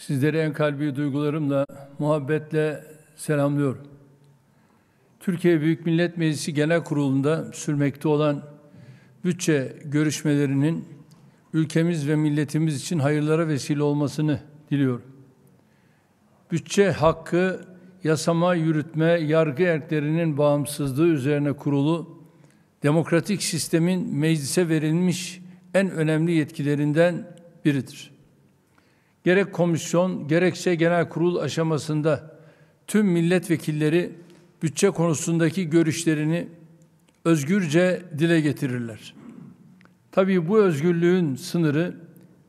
Sizleri en kalbi duygularımla, muhabbetle selamlıyorum. Türkiye Büyük Millet Meclisi Genel Kurulu'nda sürmekte olan bütçe görüşmelerinin ülkemiz ve milletimiz için hayırlara vesile olmasını diliyorum. Bütçe hakkı yasama, yürütme, yargı erklerinin bağımsızlığı üzerine kurulu demokratik sistemin meclise verilmiş en önemli yetkilerinden biridir gerek komisyon gerekse genel kurul aşamasında tüm milletvekilleri bütçe konusundaki görüşlerini özgürce dile getirirler. Tabii bu özgürlüğün sınırı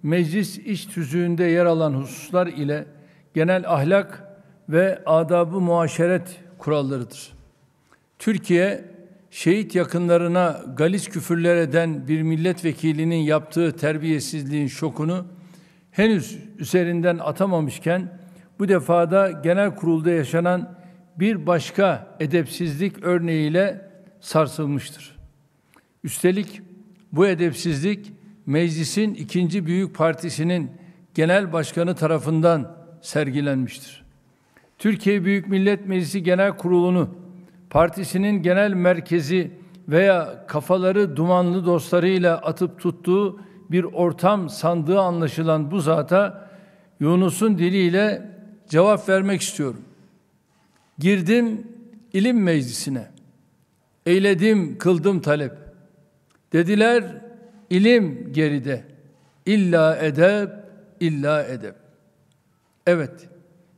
meclis iç tüzüğünde yer alan hususlar ile genel ahlak ve adabı muaşeret kurallarıdır. Türkiye şehit yakınlarına galis küfürler eden bir milletvekilinin yaptığı terbiyesizliğin şokunu henüz üzerinden atamamışken bu defada genel kurulda yaşanan bir başka edepsizlik örneğiyle sarsılmıştır. Üstelik bu edepsizlik meclisin ikinci büyük partisinin genel başkanı tarafından sergilenmiştir. Türkiye Büyük Millet Meclisi Genel Kurulu'nu partisinin genel merkezi veya kafaları dumanlı dostlarıyla atıp tuttuğu bir ortam sandığı anlaşılan bu zata Yunus'un diliyle cevap vermek istiyorum. Girdim ilim meclisine. Eyledim, kıldım talep. Dediler ilim geride. İlla edep, illa edep. Evet,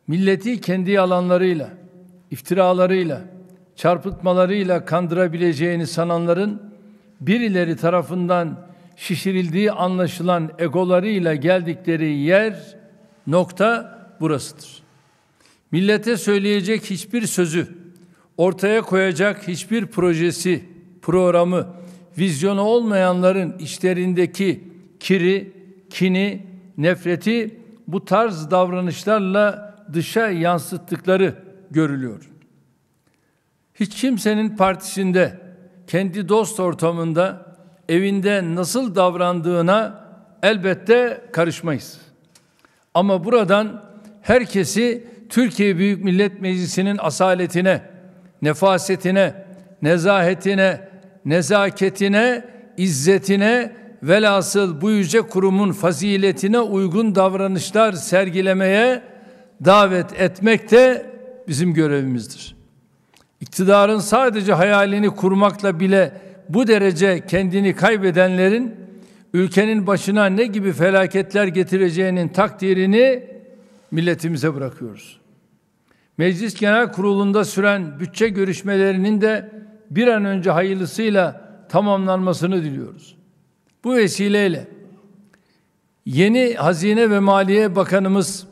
milleti kendi alanlarıyla, iftiralarıyla, çarpıtmalarıyla kandırabileceğini sananların birileri tarafından şişirildiği anlaşılan egolarıyla geldikleri yer nokta burasıdır. Millete söyleyecek hiçbir sözü, ortaya koyacak hiçbir projesi, programı, vizyonu olmayanların içlerindeki kiri, kini, nefreti bu tarz davranışlarla dışa yansıttıkları görülüyor. Hiç kimsenin partisinde, kendi dost ortamında evinde nasıl davrandığına elbette karışmayız. Ama buradan herkesi Türkiye Büyük Millet Meclisi'nin asaletine, nefasetine, nezahetine, nezaketine, izzetine, velhasıl bu yüce kurumun faziletine uygun davranışlar sergilemeye davet etmek de bizim görevimizdir. İktidarın sadece hayalini kurmakla bile bu derece kendini kaybedenlerin ülkenin başına ne gibi felaketler getireceğinin takdirini milletimize bırakıyoruz. Meclis Genel Kurulu'nda süren bütçe görüşmelerinin de bir an önce hayırlısıyla tamamlanmasını diliyoruz. Bu vesileyle yeni Hazine ve Maliye Bakanımız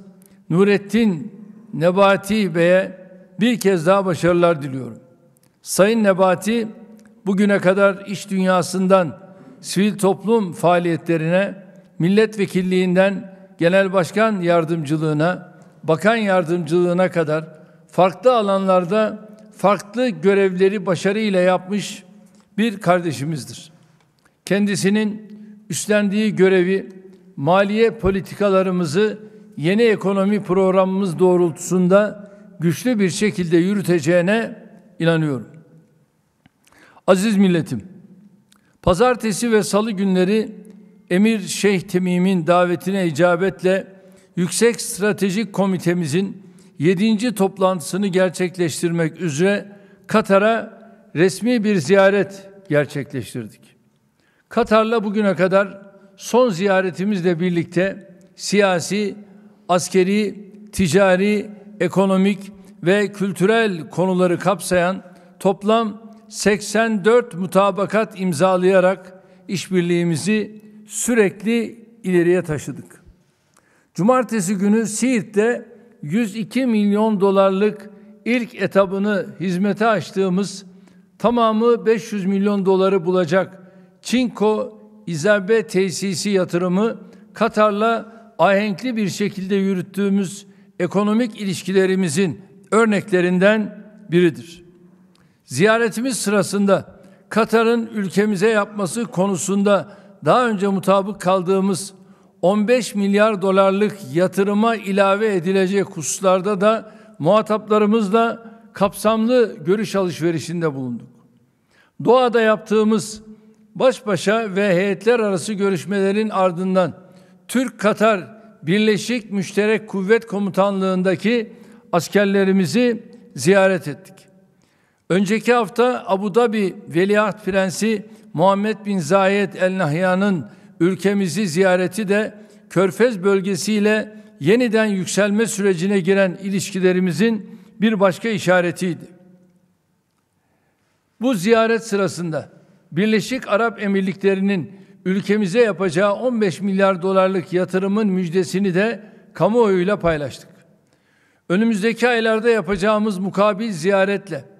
Nurettin Nebati Bey'e bir kez daha başarılar diliyorum. Sayın Nebati bugüne kadar iş dünyasından sivil toplum faaliyetlerine, milletvekilliğinden genel başkan yardımcılığına, bakan yardımcılığına kadar farklı alanlarda farklı görevleri başarıyla yapmış bir kardeşimizdir. Kendisinin üstlendiği görevi maliye politikalarımızı yeni ekonomi programımız doğrultusunda güçlü bir şekilde yürüteceğine inanıyorum. Aziz milletim, pazartesi ve salı günleri Emir Şeyh Temim'in davetine icabetle Yüksek Stratejik Komitemizin 7. toplantısını gerçekleştirmek üzere Katar'a resmi bir ziyaret gerçekleştirdik. Katar'la bugüne kadar son ziyaretimizle birlikte siyasi, askeri, ticari, ekonomik ve kültürel konuları kapsayan toplam 84 mutabakat imzalayarak işbirliğimizi sürekli ileriye taşıdık. Cumartesi günü Siirt'te 102 milyon dolarlık ilk etabını hizmete açtığımız tamamı 500 milyon doları bulacak Çinko İzerbe Tesisi yatırımı Katar'la ahenkli bir şekilde yürüttüğümüz ekonomik ilişkilerimizin örneklerinden biridir. Ziyaretimiz sırasında Katar'ın ülkemize yapması konusunda daha önce mutabık kaldığımız 15 milyar dolarlık yatırıma ilave edilecek hususlarda da muhataplarımızla kapsamlı görüş alışverişinde bulunduk. Doğa'da yaptığımız baş başa ve heyetler arası görüşmelerin ardından Türk-Katar Birleşik Müşterek Kuvvet Komutanlığı'ndaki askerlerimizi ziyaret ettik. Önceki hafta Abu Dhabi Veliaht Prensi Muhammed bin Zayed El Nahyan'ın ülkemizi ziyareti de Körfez bölgesiyle yeniden yükselme sürecine giren ilişkilerimizin bir başka işaretiydi. Bu ziyaret sırasında Birleşik Arap Emirlikleri'nin ülkemize yapacağı 15 milyar dolarlık yatırımın müjdesini de kamuoyuyla paylaştık. Önümüzdeki aylarda yapacağımız mukabil ziyaretle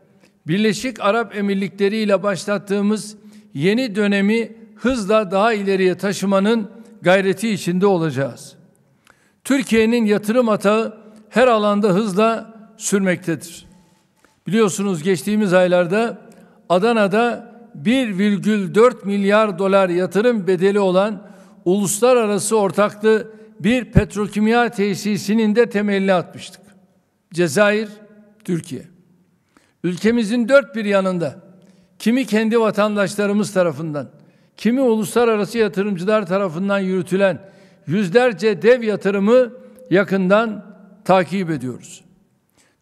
Birleşik Arap Emirlikleri ile başlattığımız yeni dönemi hızla daha ileriye taşımanın gayreti içinde olacağız. Türkiye'nin yatırım atağı her alanda hızla sürmektedir. Biliyorsunuz geçtiğimiz aylarda Adana'da 1,4 milyar dolar yatırım bedeli olan uluslararası ortaklı bir petrokimya tesisinin de temelini atmıştık. Cezayir, Türkiye. Ülkemizin dört bir yanında kimi kendi vatandaşlarımız tarafından, kimi uluslararası yatırımcılar tarafından yürütülen yüzlerce dev yatırımı yakından takip ediyoruz.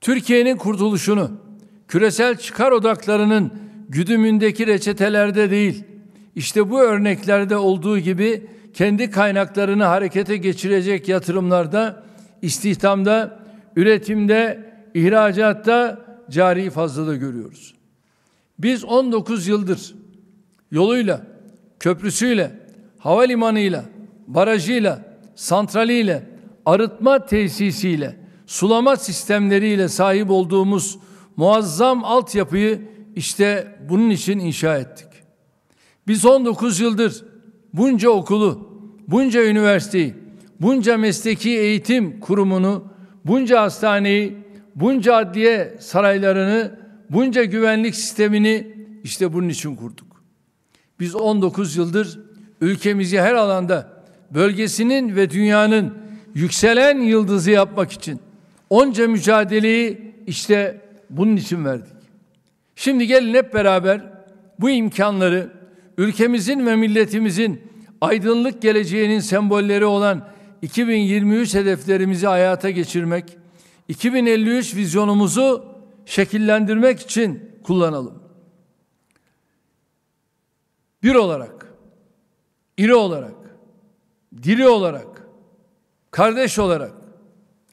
Türkiye'nin kurtuluşunu küresel çıkar odaklarının güdümündeki reçetelerde değil, işte bu örneklerde olduğu gibi kendi kaynaklarını harekete geçirecek yatırımlarda, istihdamda, üretimde, ihracatta cari fazlada görüyoruz. Biz 19 yıldır yoluyla, köprüsüyle, havalimanıyla, barajıyla, santraliyle, arıtma tesisiyle, sulama sistemleriyle sahip olduğumuz muazzam altyapıyı işte bunun için inşa ettik. Biz 19 yıldır bunca okulu, bunca üniversiteyi, bunca mesleki eğitim kurumunu, bunca hastaneyi bunca adliye saraylarını, bunca güvenlik sistemini işte bunun için kurduk. Biz 19 yıldır ülkemizi her alanda bölgesinin ve dünyanın yükselen yıldızı yapmak için onca mücadeleyi işte bunun için verdik. Şimdi gelin hep beraber bu imkanları ülkemizin ve milletimizin aydınlık geleceğinin sembolleri olan 2023 hedeflerimizi hayata geçirmek 2053 vizyonumuzu şekillendirmek için kullanalım. Bir olarak, iri olarak, diri olarak, kardeş olarak,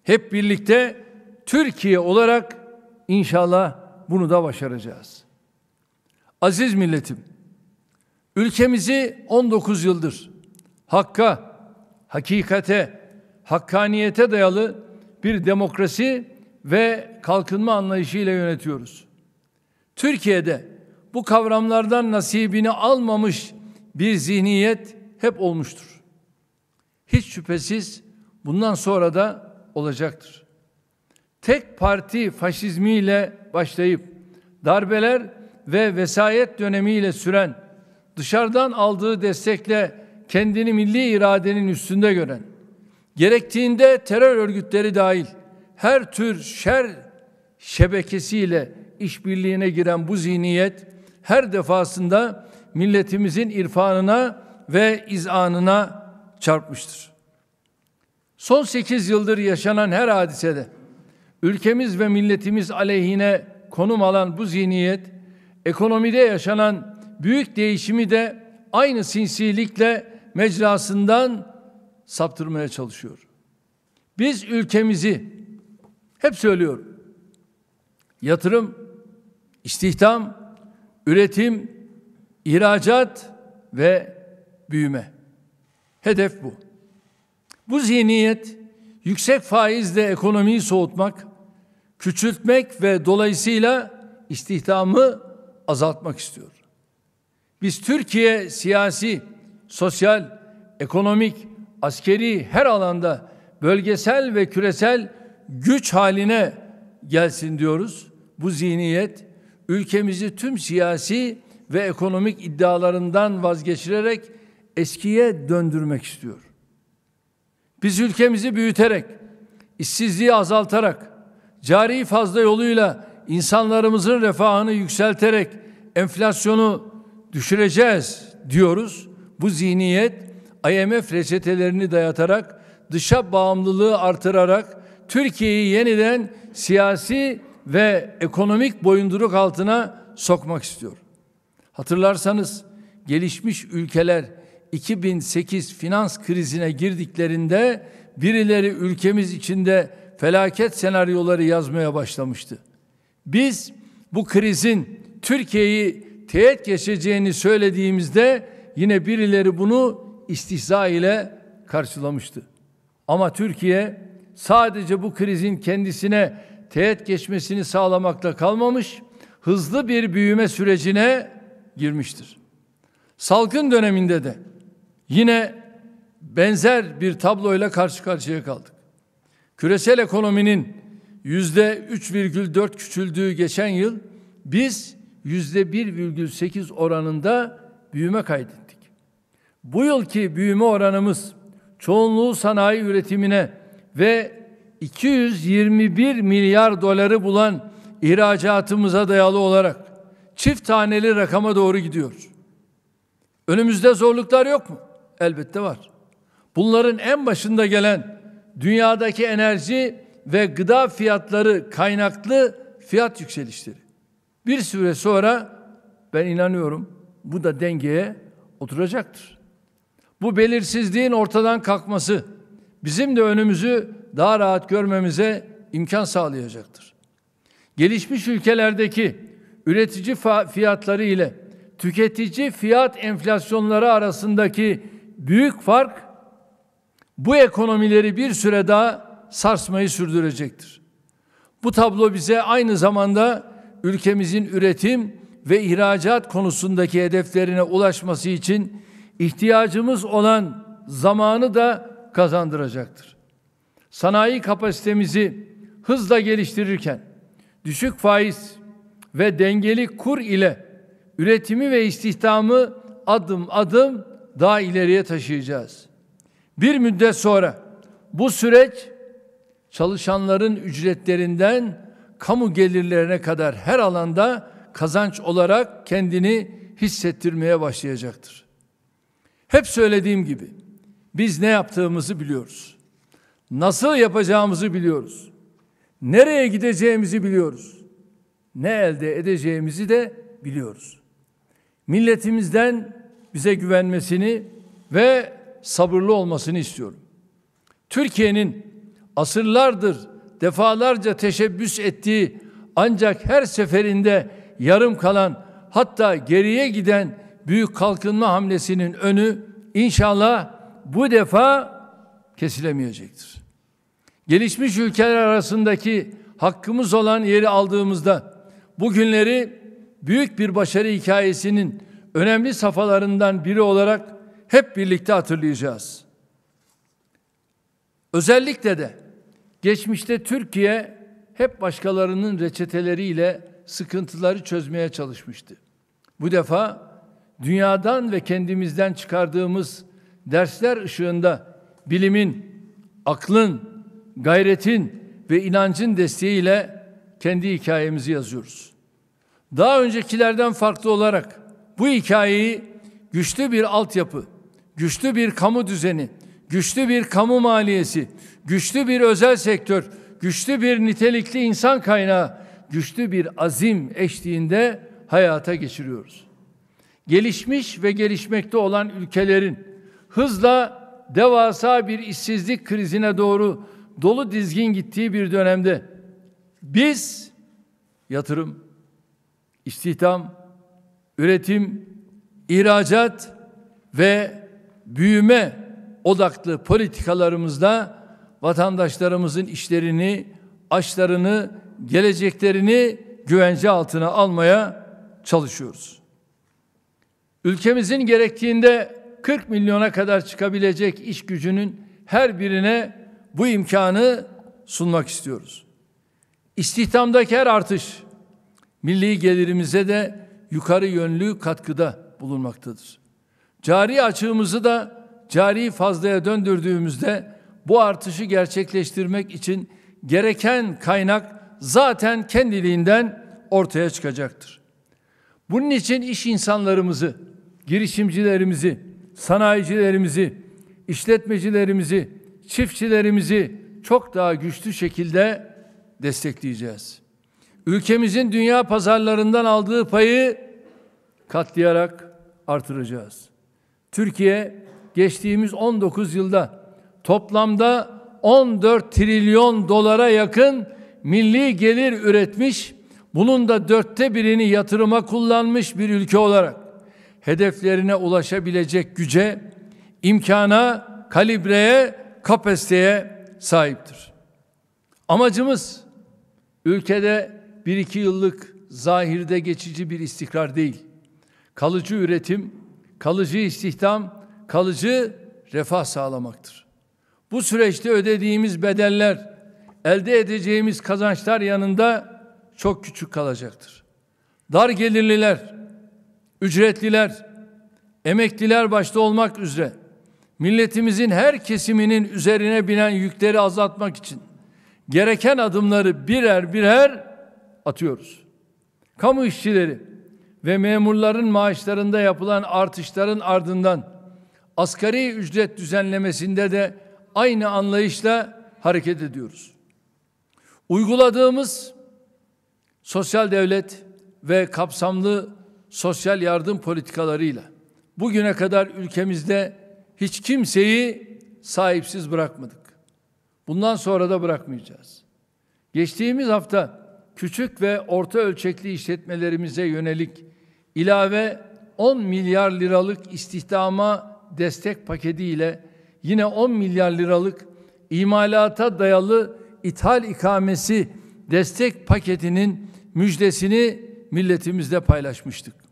hep birlikte Türkiye olarak inşallah bunu da başaracağız. Aziz milletim, ülkemizi 19 yıldır hakka, hakikate, hakkaniyete dayalı bir demokrasi ve kalkınma anlayışıyla yönetiyoruz. Türkiye'de bu kavramlardan nasibini almamış bir zihniyet hep olmuştur. Hiç şüphesiz bundan sonra da olacaktır. Tek parti faşizmiyle başlayıp darbeler ve vesayet dönemiyle süren, dışarıdan aldığı destekle kendini milli iradenin üstünde gören gerektiğinde terör örgütleri dahil her tür şer şebekesiyle işbirliğine giren bu zihniyet her defasında milletimizin irfanına ve izanına çarpmıştır. Son 8 yıldır yaşanan her hadisede ülkemiz ve milletimiz aleyhine konum alan bu zihniyet ekonomide yaşanan büyük değişimi de aynı sinsilikle mecrasından saptırmaya çalışıyor. Biz ülkemizi hep söylüyorum. Yatırım, istihdam, üretim, ihracat ve büyüme. Hedef bu. Bu zihniyet yüksek faizle ekonomiyi soğutmak, küçültmek ve dolayısıyla istihdamı azaltmak istiyor. Biz Türkiye siyasi, sosyal, ekonomik askeri her alanda bölgesel ve küresel güç haline gelsin diyoruz. Bu zihniyet ülkemizi tüm siyasi ve ekonomik iddialarından vazgeçirerek eskiye döndürmek istiyor. Biz ülkemizi büyüterek, işsizliği azaltarak, cari fazla yoluyla insanlarımızın refahını yükselterek enflasyonu düşüreceğiz diyoruz. Bu zihniyet IMF reçetelerini dayatarak, dışa bağımlılığı artırarak Türkiye'yi yeniden siyasi ve ekonomik boyunduruk altına sokmak istiyor. Hatırlarsanız gelişmiş ülkeler 2008 finans krizine girdiklerinde birileri ülkemiz içinde felaket senaryoları yazmaya başlamıştı. Biz bu krizin Türkiye'yi teğet geçeceğini söylediğimizde yine birileri bunu istihza ile karşılamıştı. Ama Türkiye sadece bu krizin kendisine teğet geçmesini sağlamakla kalmamış, hızlı bir büyüme sürecine girmiştir. Salgın döneminde de yine benzer bir tabloyla karşı karşıya kaldık. Küresel ekonominin yüzde 3,4 küçüldüğü geçen yıl biz yüzde 1,8 oranında büyüme kaydettik. Bu yılki büyüme oranımız çoğunluğu sanayi üretimine ve 221 milyar doları bulan ihracatımıza dayalı olarak çift taneli rakama doğru gidiyor. Önümüzde zorluklar yok mu? Elbette var. Bunların en başında gelen dünyadaki enerji ve gıda fiyatları kaynaklı fiyat yükselişleri. Bir süre sonra ben inanıyorum bu da dengeye oturacaktır. Bu belirsizliğin ortadan kalkması bizim de önümüzü daha rahat görmemize imkan sağlayacaktır. Gelişmiş ülkelerdeki üretici fiyatları ile tüketici fiyat enflasyonları arasındaki büyük fark bu ekonomileri bir süre daha sarsmayı sürdürecektir. Bu tablo bize aynı zamanda ülkemizin üretim ve ihracat konusundaki hedeflerine ulaşması için ihtiyacımız olan zamanı da kazandıracaktır. Sanayi kapasitemizi hızla geliştirirken düşük faiz ve dengeli kur ile üretimi ve istihdamı adım adım daha ileriye taşıyacağız. Bir müddet sonra bu süreç çalışanların ücretlerinden kamu gelirlerine kadar her alanda kazanç olarak kendini hissettirmeye başlayacaktır. Hep söylediğim gibi biz ne yaptığımızı biliyoruz. Nasıl yapacağımızı biliyoruz. Nereye gideceğimizi biliyoruz. Ne elde edeceğimizi de biliyoruz. Milletimizden bize güvenmesini ve sabırlı olmasını istiyorum. Türkiye'nin asırlardır defalarca teşebbüs ettiği ancak her seferinde yarım kalan hatta geriye giden büyük kalkınma hamlesinin önü inşallah bu defa kesilemeyecektir. Gelişmiş ülkeler arasındaki hakkımız olan yeri aldığımızda bugünleri büyük bir başarı hikayesinin önemli safhalarından biri olarak hep birlikte hatırlayacağız. Özellikle de geçmişte Türkiye hep başkalarının reçeteleriyle sıkıntıları çözmeye çalışmıştı. Bu defa dünyadan ve kendimizden çıkardığımız dersler ışığında bilimin, aklın, gayretin ve inancın desteğiyle kendi hikayemizi yazıyoruz. Daha öncekilerden farklı olarak bu hikayeyi güçlü bir altyapı, güçlü bir kamu düzeni, güçlü bir kamu maliyesi, güçlü bir özel sektör, güçlü bir nitelikli insan kaynağı, güçlü bir azim eşliğinde hayata geçiriyoruz gelişmiş ve gelişmekte olan ülkelerin hızla devasa bir işsizlik krizine doğru dolu dizgin gittiği bir dönemde biz yatırım, istihdam, üretim, ihracat ve büyüme odaklı politikalarımızla vatandaşlarımızın işlerini, açlarını, geleceklerini güvence altına almaya çalışıyoruz. Ülkemizin gerektiğinde 40 milyona kadar çıkabilecek iş gücünün her birine bu imkanı sunmak istiyoruz. İstihdamdaki her artış milli gelirimize de yukarı yönlü katkıda bulunmaktadır. Cari açığımızı da cari fazlaya döndürdüğümüzde bu artışı gerçekleştirmek için gereken kaynak zaten kendiliğinden ortaya çıkacaktır. Bunun için iş insanlarımızı girişimcilerimizi, sanayicilerimizi, işletmecilerimizi, çiftçilerimizi çok daha güçlü şekilde destekleyeceğiz. Ülkemizin dünya pazarlarından aldığı payı katlayarak artıracağız. Türkiye geçtiğimiz 19 yılda toplamda 14 trilyon dolara yakın milli gelir üretmiş, bunun da dörtte birini yatırıma kullanmış bir ülke olarak hedeflerine ulaşabilecek güce, imkana, kalibreye, kapasiteye sahiptir. Amacımız ülkede bir iki yıllık zahirde geçici bir istikrar değil. Kalıcı üretim, kalıcı istihdam, kalıcı refah sağlamaktır. Bu süreçte ödediğimiz bedeller, elde edeceğimiz kazançlar yanında çok küçük kalacaktır. Dar gelirliler, ücretliler, emekliler başta olmak üzere milletimizin her kesiminin üzerine binen yükleri azaltmak için gereken adımları birer birer atıyoruz. Kamu işçileri ve memurların maaşlarında yapılan artışların ardından asgari ücret düzenlemesinde de aynı anlayışla hareket ediyoruz. Uyguladığımız sosyal devlet ve kapsamlı sosyal yardım politikalarıyla bugüne kadar ülkemizde hiç kimseyi sahipsiz bırakmadık. Bundan sonra da bırakmayacağız. Geçtiğimiz hafta küçük ve orta ölçekli işletmelerimize yönelik ilave 10 milyar liralık istihdama destek paketi ile yine 10 milyar liralık imalata dayalı ithal ikamesi destek paketinin müjdesini milletimizle paylaşmıştık.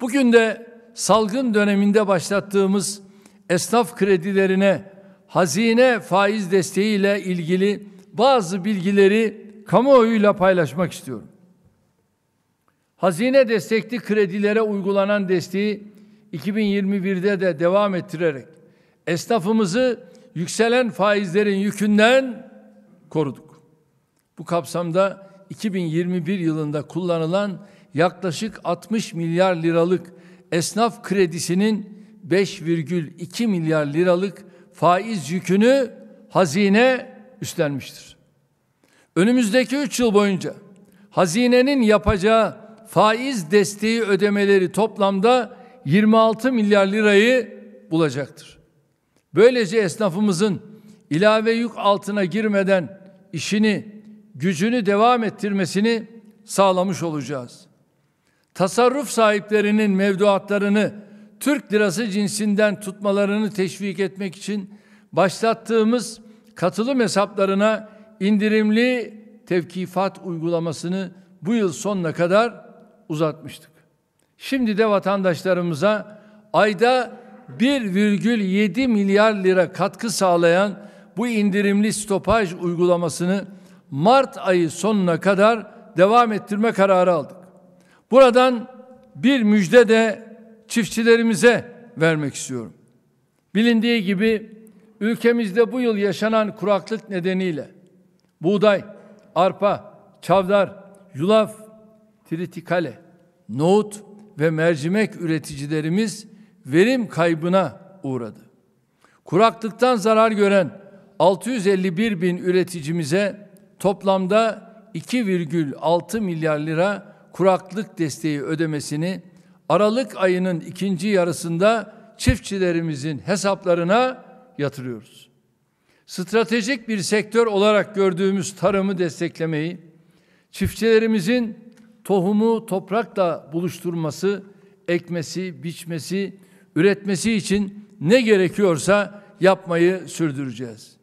Bugün de salgın döneminde başlattığımız esnaf kredilerine hazine faiz desteğiyle ilgili bazı bilgileri kamuoyuyla paylaşmak istiyorum. Hazine destekli kredilere uygulanan desteği 2021'de de devam ettirerek esnafımızı yükselen faizlerin yükünden koruduk. Bu kapsamda 2021 yılında kullanılan yaklaşık 60 milyar liralık esnaf kredisinin 5,2 milyar liralık faiz yükünü hazine üstlenmiştir. Önümüzdeki 3 yıl boyunca hazinenin yapacağı faiz desteği ödemeleri toplamda 26 milyar lirayı bulacaktır. Böylece esnafımızın ilave yük altına girmeden işini, gücünü devam ettirmesini sağlamış olacağız tasarruf sahiplerinin mevduatlarını Türk lirası cinsinden tutmalarını teşvik etmek için başlattığımız katılım hesaplarına indirimli tevkifat uygulamasını bu yıl sonuna kadar uzatmıştık. Şimdi de vatandaşlarımıza ayda 1,7 milyar lira katkı sağlayan bu indirimli stopaj uygulamasını Mart ayı sonuna kadar devam ettirme kararı aldık. Buradan bir müjde de çiftçilerimize vermek istiyorum. Bilindiği gibi ülkemizde bu yıl yaşanan kuraklık nedeniyle buğday, arpa, çavdar, yulaf, tritikale, nohut ve mercimek üreticilerimiz verim kaybına uğradı. Kuraklıktan zarar gören 651 bin üreticimize toplamda 2,6 milyar lira kuraklık desteği ödemesini Aralık ayının ikinci yarısında çiftçilerimizin hesaplarına yatırıyoruz. Stratejik bir sektör olarak gördüğümüz tarımı desteklemeyi, çiftçilerimizin tohumu toprakla buluşturması, ekmesi, biçmesi, üretmesi için ne gerekiyorsa yapmayı sürdüreceğiz.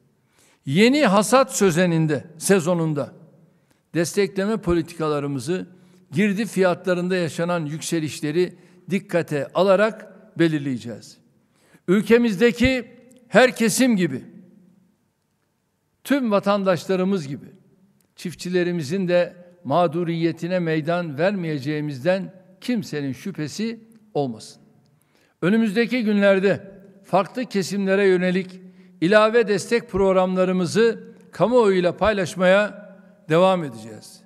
Yeni hasat sözeninde, sezonunda destekleme politikalarımızı girdi fiyatlarında yaşanan yükselişleri dikkate alarak belirleyeceğiz. Ülkemizdeki her kesim gibi, tüm vatandaşlarımız gibi, çiftçilerimizin de mağduriyetine meydan vermeyeceğimizden kimsenin şüphesi olmasın. Önümüzdeki günlerde farklı kesimlere yönelik ilave destek programlarımızı kamuoyuyla paylaşmaya devam edeceğiz.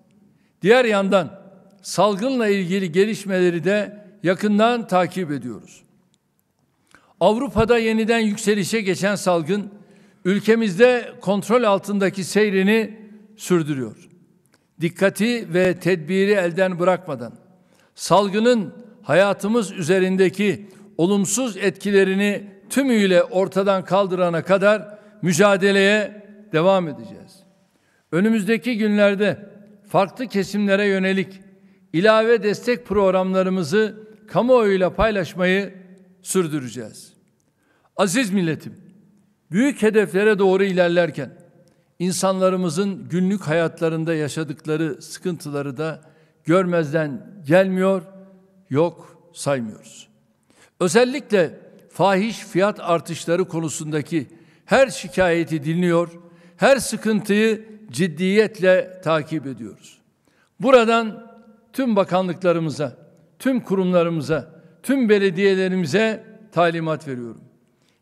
Diğer yandan salgınla ilgili gelişmeleri de yakından takip ediyoruz. Avrupa'da yeniden yükselişe geçen salgın ülkemizde kontrol altındaki seyrini sürdürüyor. Dikkati ve tedbiri elden bırakmadan salgının hayatımız üzerindeki olumsuz etkilerini tümüyle ortadan kaldırana kadar mücadeleye devam edeceğiz. Önümüzdeki günlerde farklı kesimlere yönelik ilave destek programlarımızı kamuoyuyla paylaşmayı sürdüreceğiz. Aziz milletim, büyük hedeflere doğru ilerlerken insanlarımızın günlük hayatlarında yaşadıkları sıkıntıları da görmezden gelmiyor, yok saymıyoruz. Özellikle fahiş fiyat artışları konusundaki her şikayeti dinliyor, her sıkıntıyı ciddiyetle takip ediyoruz. Buradan tüm bakanlıklarımıza, tüm kurumlarımıza, tüm belediyelerimize talimat veriyorum.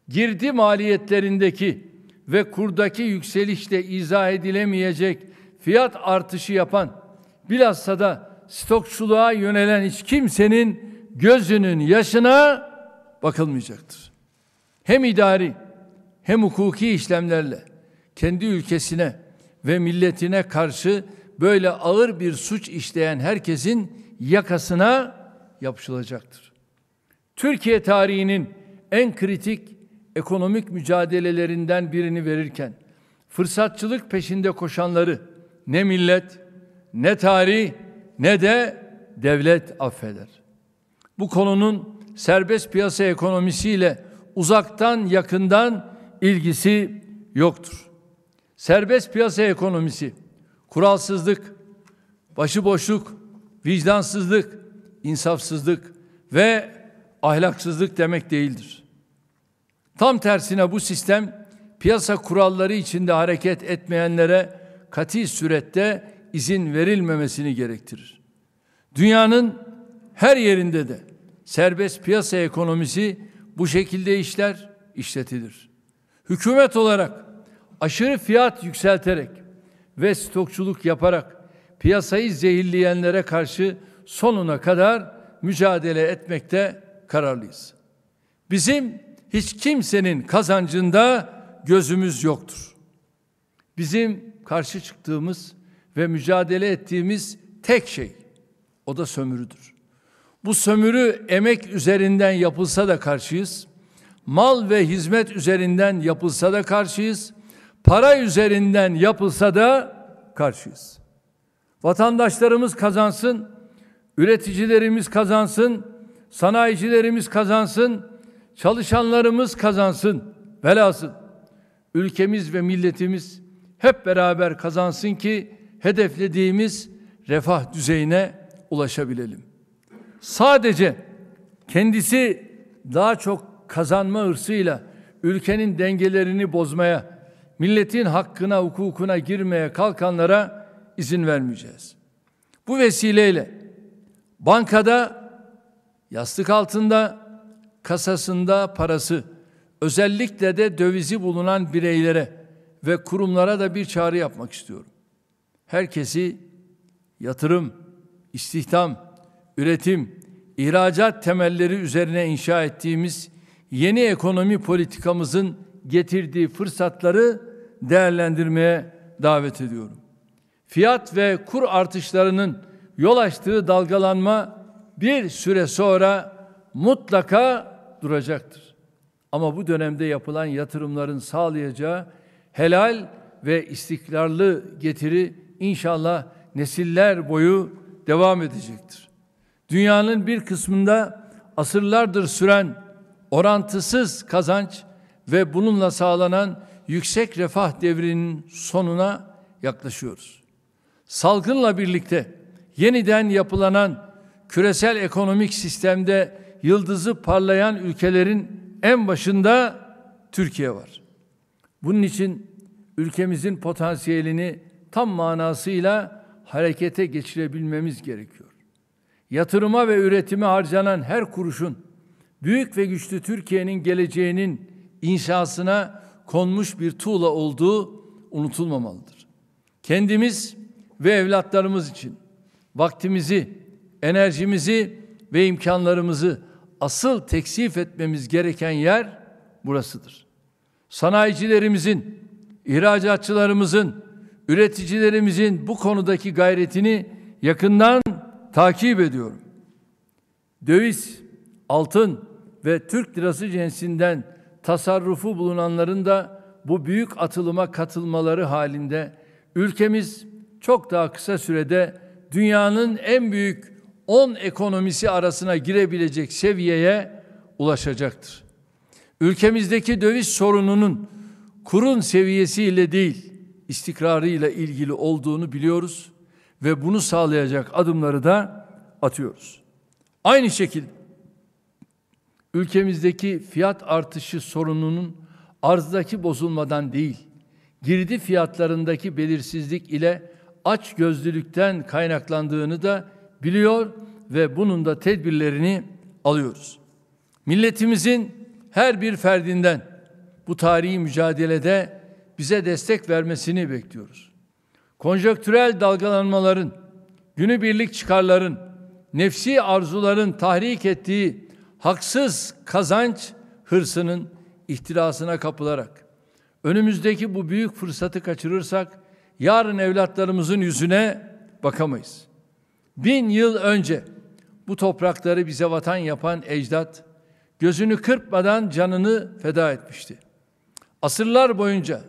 Girdi maliyetlerindeki ve kurdaki yükselişle izah edilemeyecek fiyat artışı yapan, bilhassa da stokçuluğa yönelen hiç kimsenin gözünün yaşına bakılmayacaktır. Hem idari hem hukuki işlemlerle kendi ülkesine ve milletine karşı böyle ağır bir suç işleyen herkesin yakasına yapışılacaktır. Türkiye tarihinin en kritik ekonomik mücadelelerinden birini verirken fırsatçılık peşinde koşanları ne millet, ne tarih, ne de devlet affeder. Bu konunun serbest piyasa ekonomisiyle uzaktan yakından ilgisi yoktur. Serbest piyasa ekonomisi kuralsızlık, başıboşluk, vicdansızlık, insafsızlık ve ahlaksızlık demek değildir. Tam tersine bu sistem piyasa kuralları içinde hareket etmeyenlere kati surette izin verilmemesini gerektirir. Dünyanın her yerinde de serbest piyasa ekonomisi bu şekilde işler, işletilir. Hükümet olarak aşırı fiyat yükselterek ve stokçuluk yaparak piyasayı zehirleyenlere karşı sonuna kadar mücadele etmekte kararlıyız. Bizim hiç kimsenin kazancında gözümüz yoktur. Bizim karşı çıktığımız ve mücadele ettiğimiz tek şey o da sömürüdür. Bu sömürü emek üzerinden yapılsa da karşıyız. Mal ve hizmet üzerinden yapılsa da karşıyız para üzerinden yapılsa da karşıyız. Vatandaşlarımız kazansın, üreticilerimiz kazansın, sanayicilerimiz kazansın, çalışanlarımız kazansın. Velhasıl ülkemiz ve milletimiz hep beraber kazansın ki hedeflediğimiz refah düzeyine ulaşabilelim. Sadece kendisi daha çok kazanma hırsıyla ülkenin dengelerini bozmaya milletin hakkına, hukukuna girmeye kalkanlara izin vermeyeceğiz. Bu vesileyle bankada, yastık altında, kasasında parası, özellikle de dövizi bulunan bireylere ve kurumlara da bir çağrı yapmak istiyorum. Herkesi yatırım, istihdam, üretim, ihracat temelleri üzerine inşa ettiğimiz yeni ekonomi politikamızın getirdiği fırsatları değerlendirmeye davet ediyorum. Fiyat ve kur artışlarının yol açtığı dalgalanma bir süre sonra mutlaka duracaktır. Ama bu dönemde yapılan yatırımların sağlayacağı helal ve istikrarlı getiri inşallah nesiller boyu devam edecektir. Dünyanın bir kısmında asırlardır süren orantısız kazanç ve bununla sağlanan yüksek refah devrinin sonuna yaklaşıyoruz. Salgınla birlikte yeniden yapılanan küresel ekonomik sistemde yıldızı parlayan ülkelerin en başında Türkiye var. Bunun için ülkemizin potansiyelini tam manasıyla harekete geçirebilmemiz gerekiyor. Yatırıma ve üretime harcanan her kuruşun büyük ve güçlü Türkiye'nin geleceğinin inşasına konmuş bir tuğla olduğu unutulmamalıdır. Kendimiz ve evlatlarımız için vaktimizi, enerjimizi ve imkanlarımızı asıl teksif etmemiz gereken yer burasıdır. Sanayicilerimizin, ihracatçılarımızın, üreticilerimizin bu konudaki gayretini yakından takip ediyorum. Döviz, altın ve Türk lirası cinsinden tasarrufu bulunanların da bu büyük atılıma katılmaları halinde ülkemiz çok daha kısa sürede dünyanın en büyük 10 ekonomisi arasına girebilecek seviyeye ulaşacaktır. Ülkemizdeki döviz sorununun kurun seviyesiyle değil, istikrarıyla ilgili olduğunu biliyoruz ve bunu sağlayacak adımları da atıyoruz. Aynı şekilde ülkemizdeki fiyat artışı sorununun arzdaki bozulmadan değil, girdi fiyatlarındaki belirsizlik ile aç gözlülükten kaynaklandığını da biliyor ve bunun da tedbirlerini alıyoruz. Milletimizin her bir ferdinden bu tarihi mücadelede bize destek vermesini bekliyoruz. Konjöktürel dalgalanmaların, günübirlik çıkarların, nefsi arzuların tahrik ettiği haksız kazanç hırsının ihtirasına kapılarak önümüzdeki bu büyük fırsatı kaçırırsak yarın evlatlarımızın yüzüne bakamayız. Bin yıl önce bu toprakları bize vatan yapan ecdat gözünü kırpmadan canını feda etmişti. Asırlar boyunca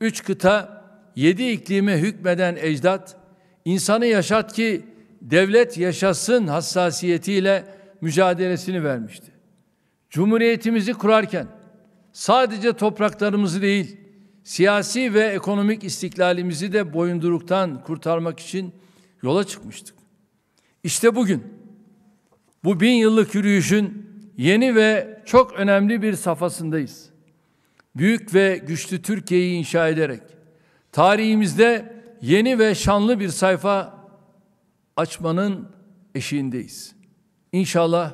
üç kıta yedi iklime hükmeden ecdat insanı yaşat ki devlet yaşasın hassasiyetiyle mücadelesini vermişti. Cumhuriyetimizi kurarken sadece topraklarımızı değil, siyasi ve ekonomik istiklalimizi de boyunduruktan kurtarmak için yola çıkmıştık. İşte bugün bu bin yıllık yürüyüşün yeni ve çok önemli bir safhasındayız. Büyük ve güçlü Türkiye'yi inşa ederek tarihimizde yeni ve şanlı bir sayfa açmanın eşiğindeyiz. İnşallah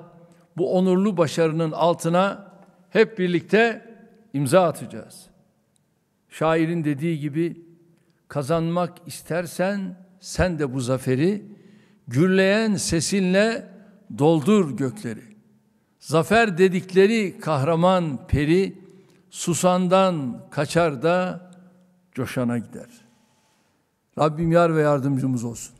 bu onurlu başarının altına hep birlikte imza atacağız. Şairin dediği gibi kazanmak istersen sen de bu zaferi gürleyen sesinle doldur gökleri. Zafer dedikleri kahraman peri susandan kaçar da coşana gider. Rabbim yar ve yardımcımız olsun.